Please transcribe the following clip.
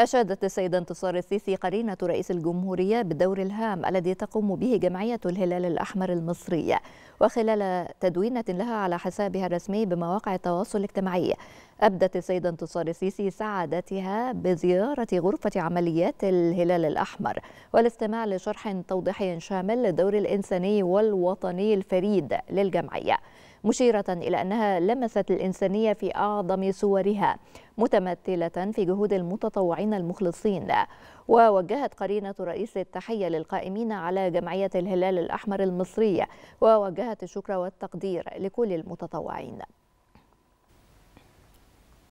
أشادت السيدة انتصار السيسي قرينة رئيس الجمهورية بالدور الهام الذي تقوم به جمعية الهلال الأحمر المصرية وخلال تدوينة لها على حسابها الرسمي بمواقع التواصل الاجتماعي أبدت السيدة انتصار السيسي سعادتها بزيارة غرفة عمليات الهلال الأحمر والاستماع لشرح توضيحي شامل للدور الإنساني والوطني الفريد للجمعية مشيرة إلى أنها لمست الإنسانية في أعظم صورها متمثلة في جهود المتطوعين المخلصين ووجهت قرينة رئيس التحية للقائمين على جمعية الهلال الأحمر المصرية ووجهت الشكر والتقدير لكل المتطوعين